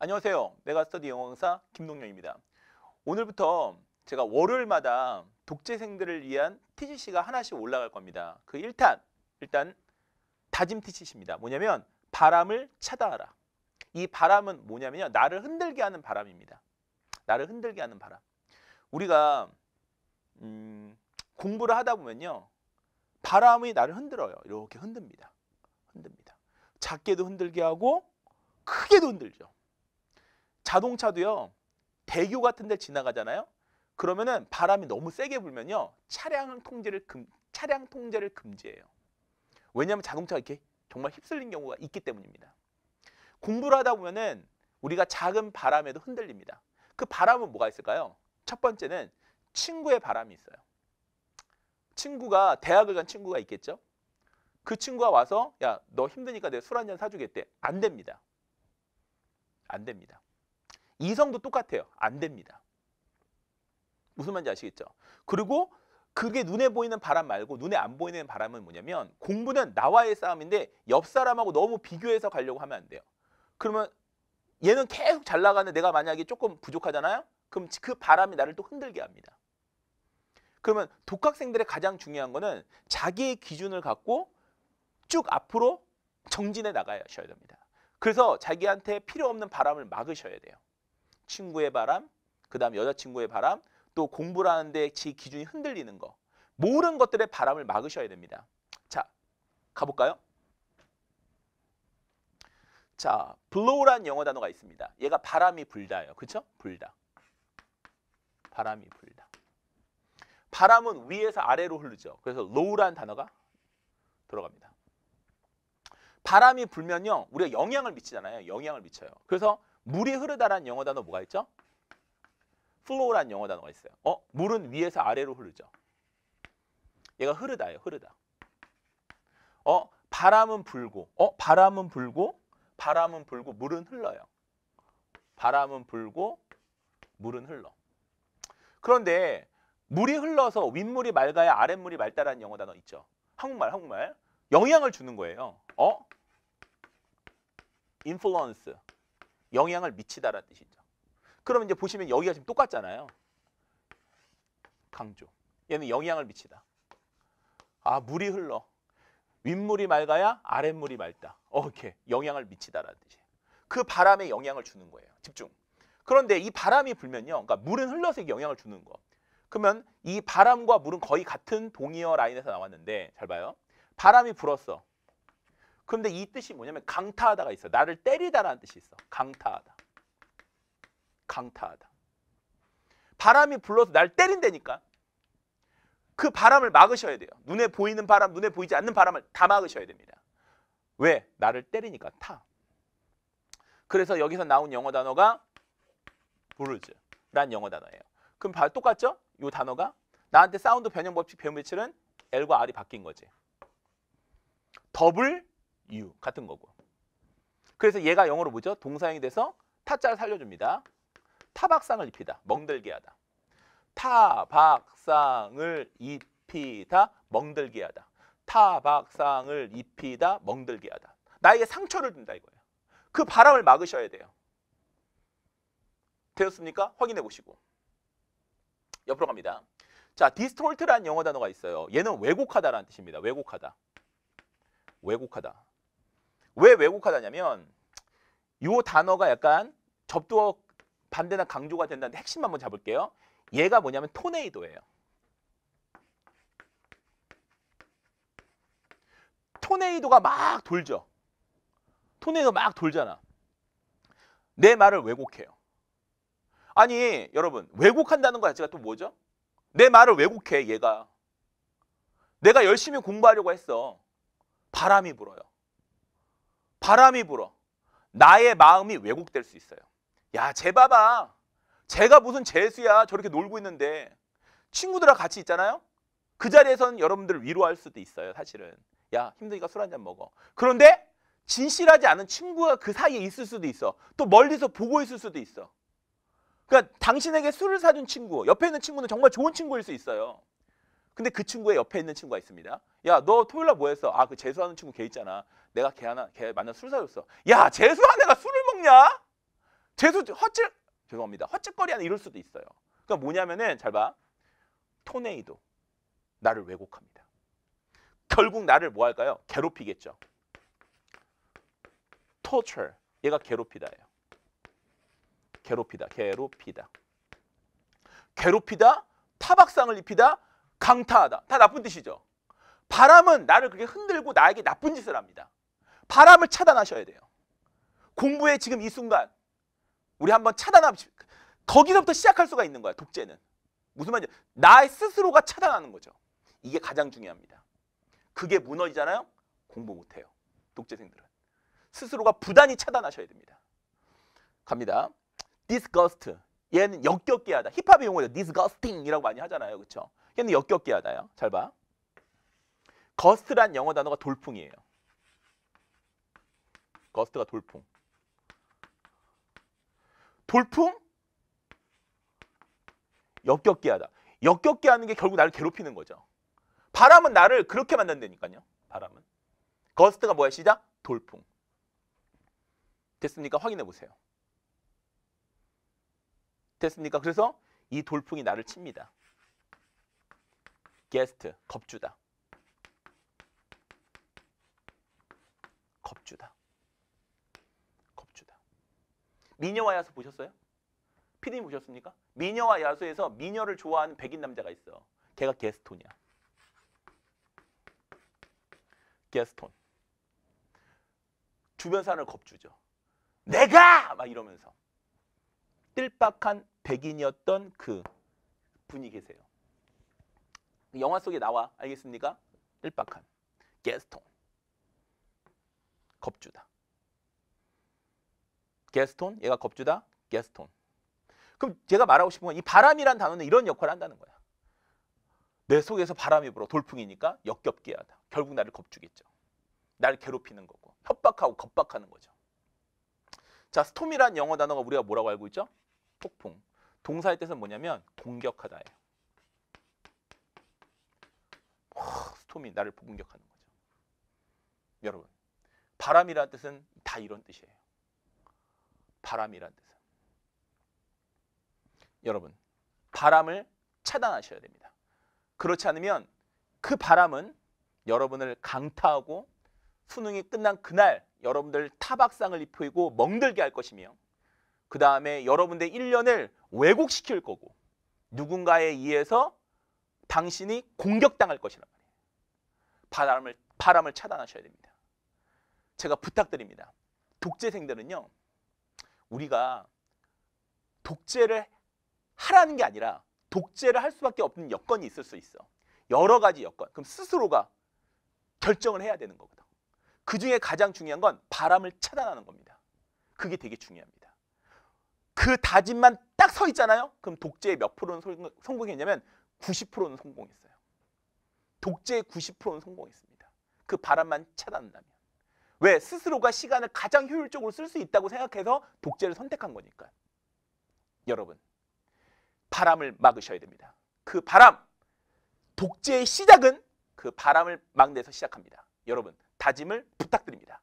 안녕하세요. 메가스터디 영어 강사 김동영입니다. 오늘부터 제가 월요일마다 독재생들을 위한 TGC가 하나씩 올라갈 겁니다. 그 1탄, 일단 다짐 TGC입니다. 뭐냐면 바람을 차다하라. 이 바람은 뭐냐면요. 나를 흔들게 하는 바람입니다. 나를 흔들게 하는 바람. 우리가 음, 공부를 하다 보면요. 바람이 나를 흔들어요. 이렇게 흔듭니다. 흔듭니다. 작게도 흔들게 하고 크게도 흔들죠. 자동차도요. 대교 같은 데 지나가잖아요. 그러면은 바람이 너무 세게 불면요. 차량 통제를 금 차량 통제를 금지해요. 왜냐하면 자동차가 이렇게 정말 휩쓸린 경우가 있기 때문입니다. 공부를 하다 보면은 우리가 작은 바람에도 흔들립니다. 그 바람은 뭐가 있을까요? 첫 번째는 친구의 바람이 있어요. 친구가 대학을 간 친구가 있겠죠. 그 친구가 와서 야 너 힘드니까 내가 술 한 잔 사주겠대. 안 됩니다. 안 됩니다. 이성도 똑같아요. 안 됩니다. 무슨 말인지 아시겠죠? 그리고 그게 눈에 보이는 바람 말고 눈에 안 보이는 바람은 뭐냐면 공부는 나와의 싸움인데 옆 사람하고 너무 비교해서 가려고 하면 안 돼요. 그러면 얘는 계속 잘 나가는데 내가 만약에 조금 부족하잖아요. 그럼 그 바람이 나를 또 흔들게 합니다. 그러면 독학생들의 가장 중요한 거는 자기의 기준을 갖고 쭉 앞으로 정진해 나가셔야 됩니다. 그래서 자기한테 필요 없는 바람을 막으셔야 돼요. 친구의 바람, 그다음 여자친구의 바람, 또 공부를 하는데 제 기준이 흔들리는 거. 모든 것들의 바람을 막으셔야 됩니다. 자, 가볼까요? 자, blow란 영어 단어가 있습니다. 얘가 바람이 불다예요. 그렇죠? 불다. 바람이 불다. 바람은 위에서 아래로 흐르죠. 그래서 low란 단어가 들어갑니다. 바람이 불면요. 우리가 영향을 미치잖아요. 영향을 미쳐요. 그래서 물이 흐르다라는 영어 단어 뭐가 있죠? flow라는 영어 단어가 있어요. 어? 물은 위에서 아래로 흐르죠. 얘가 흐르다예요. 흐르다. 어? 바람은 불고 어? 바람은 불고 바람은 불고 물은 흘러요. 바람은 불고 물은 흘러. 그런데 물이 흘러서 윗물이 맑아야 아랫물이 맑다라는 영어 단어 있죠. 한국말 한국말 영향을 주는 거예요. 어? 인플루언스 영향을 미치다라는 뜻이죠. 그럼 이제 보시면 여기가 지금 똑같잖아요. 강조. 얘는 영향을 미치다. 아, 물이 흘러. 윗물이 맑아야 아랫물이 맑다. 오케이. 영향을 미치다라는 뜻이에요. 그 바람에 영향을 주는 거예요. 집중. 그런데 이 바람이 불면요. 그러니까 물은 흘러서 영향을 주는 거. 그러면 이 바람과 물은 거의 같은 동의어 라인에서 나왔는데 잘 봐요. 바람이 불었어. 그런데 이 뜻이 뭐냐면 강타하다가 있어. 나를 때리다라는 뜻이 있어. 강타하다. 강타하다. 바람이 불러서 날 때린다니까. 그 바람을 막으셔야 돼요. 눈에 보이는 바람, 눈에 보이지 않는 바람을 다 막으셔야 됩니다. 왜? 나를 때리니까 타. 그래서 여기서 나온 영어 단어가 브루즈라는 영어 단어예요. 그럼 바 똑같죠? 이 단어가 나한테 사운드 변형 법칙 배움며치는 L과 R이 바뀐 거지. 더블 이유 같은 거고. 그래서 얘가 영어로 뭐죠? 동사형이 돼서 타자를 살려줍니다. 타박상을 입히다. 멍들게 하다. 타박상을 입히다. 멍들게 하다. 타박상을 입히다. 멍들게 하다. 나에게 상처를 준다 이거예요. 그 바람을 막으셔야 돼요. 되었습니까? 확인해 보시고. 옆으로 갑니다. 자, 디스톨트라는 영어 단어가 있어요. 얘는 왜곡하다라는 뜻입니다. 왜곡하다. 왜곡하다. 왜 왜곡하다냐면 이 단어가 약간 접두어 반대나 강조가 된다는데 핵심 한번 잡을게요. 얘가 뭐냐면 토네이도예요. 토네이도가 막 돌죠. 토네이도 막 돌잖아. 내 말을 왜곡해요. 아니 여러분 왜곡한다는 거 자체가 또 뭐죠? 내 말을 왜곡해 얘가. 내가 열심히 공부하려고 했어. 바람이 불어요. 바람이 불어. 나의 마음이 왜곡될 수 있어요. 야, 쟤 봐봐. 제가 무슨 재수야 저렇게 놀고 있는데 친구들하고 같이 있잖아요. 그 자리에선 여러분들을 위로할 수도 있어요. 사실은. 야 힘드니까 술한 잔 먹어. 그런데 진실하지 않은 친구가 그 사이에 있을 수도 있어. 또 멀리서 보고 있을 수도 있어. 그러니까 당신에게 술을 사준 친구, 옆에 있는 친구는 정말 좋은 친구일 수 있어요. 근데 그 친구의 옆에 있는 친구가 있습니다. 야, 너 토요일 날 뭐 했어? 아, 그 재수하는 친구 걔 있잖아. 내가 걔 하나 걔 만나 술 사줬어. 야, 재수한 애가 술을 먹냐? 재수 헛질 죄송합니다. 헛짓거리하는 이럴 수도 있어요. 그러니까 뭐냐면은 잘 봐. 토네이도 나를 왜곡합니다. 결국 나를 뭐 할까요? 괴롭히겠죠. torture 얘가 괴롭히다예요. 괴롭히다. 괴롭히다. 괴롭히다, 타박상을 입히다, 강타하다. 다 나쁜 뜻이죠. 바람은 나를 그렇게 흔들고 나에게 나쁜 짓을 합니다. 바람을 차단하셔야 돼요. 공부의 지금 이 순간 우리 한번 차단합시다. 거기서부터 시작할 수가 있는 거야, 독재는. 무슨 말인지 나의 스스로가 차단하는 거죠. 이게 가장 중요합니다. 그게 무너지잖아요. 공부 못해요. 독재생들은. 스스로가 부단히 차단하셔야 됩니다. 갑니다. disgust. 얘는 역겹게 하다. 힙합의 용어죠. disgusting이라고 많이 하잖아요. 그렇죠? 근데 역겹게 하나요? 잘 봐. 거스트란 영어 단어가 돌풍이에요. 거스트가 돌풍. 돌풍? 역겹게 하다. 역겹게 하는 게 결국 나를 괴롭히는 거죠. 바람은 나를 그렇게 만든다니까요. 바람은. 거스트가 뭐야? 시작? 돌풍. 됐습니까? 확인해 보세요. 됐습니까? 그래서 이 돌풍이 나를 칩니다. 게스트 겁주다. 겁주다. 겁주다. 미녀와 야수 보셨어요? 피디님 보셨습니까? 미녀와 야수에서 미녀를 좋아하는 백인 남자가 있어. 걔가 게스톤이야. 게스톤. 주변 사람을 겁주죠. 내가! 막 이러면서. 뜰박한 백인이었던 그 분이 계세요. 그 영화 속에 나와. 알겠습니까? 일박한. 게스통. 겁주다. 게스톤 얘가 겁주다. 게스톤. 그럼 제가 말하고 싶은 건 이 바람이란 단어는 이런 역할을 한다는 거야. 내 속에서 바람이 불어 돌풍이니까 역겹게 하다. 결국 나를 겁주겠죠. 나를 괴롭히는 거고 협박하고 겁박하는 거죠. 자, 스톰이란 영어 단어가 우리가 뭐라고 알고 있죠? 폭풍. 동사의 뜻은 뭐냐면 공격하다예요. 스톰이 나를 공격하는 거죠. 여러분 바람이라는 뜻은 다 이런 뜻이에요. 바람이라는 뜻은 여러분 바람을 차단하셔야 됩니다. 그렇지 않으면 그 바람은 여러분을 강타하고 수능이 끝난 그날 여러분들 타박상을 입히고 멍들게 할 것이며 그 다음에 여러분들 1년을 왜곡시킬 거고 누군가에 의해서 당신이 공격당할 것이란 말이에요. 바람을, 바람을 차단하셔야 됩니다. 제가 부탁드립니다. 독재생들은요. 우리가 독재를 하라는 게 아니라 독재를 할 수밖에 없는 여건이 있을 수 있어. 여러 가지 여건. 그럼 스스로가 결정을 해야 되는 거거든. 그 중에 가장 중요한 건 바람을 차단하는 겁니다. 그게 되게 중요합니다. 그 다짐만 딱 서 있잖아요. 그럼 독재의 몇 프로는 성공했냐면 90%는 성공했어요. 독재의 90%는 성공했습니다. 그 바람만 차단한다면. 왜? 스스로가 시간을 가장 효율적으로 쓸 수 있다고 생각해서 독재를 선택한 거니까. 여러분, 바람을 막으셔야 됩니다. 그 바람, 독재의 시작은 그 바람을 막내서 시작합니다. 여러분, 다짐을 부탁드립니다.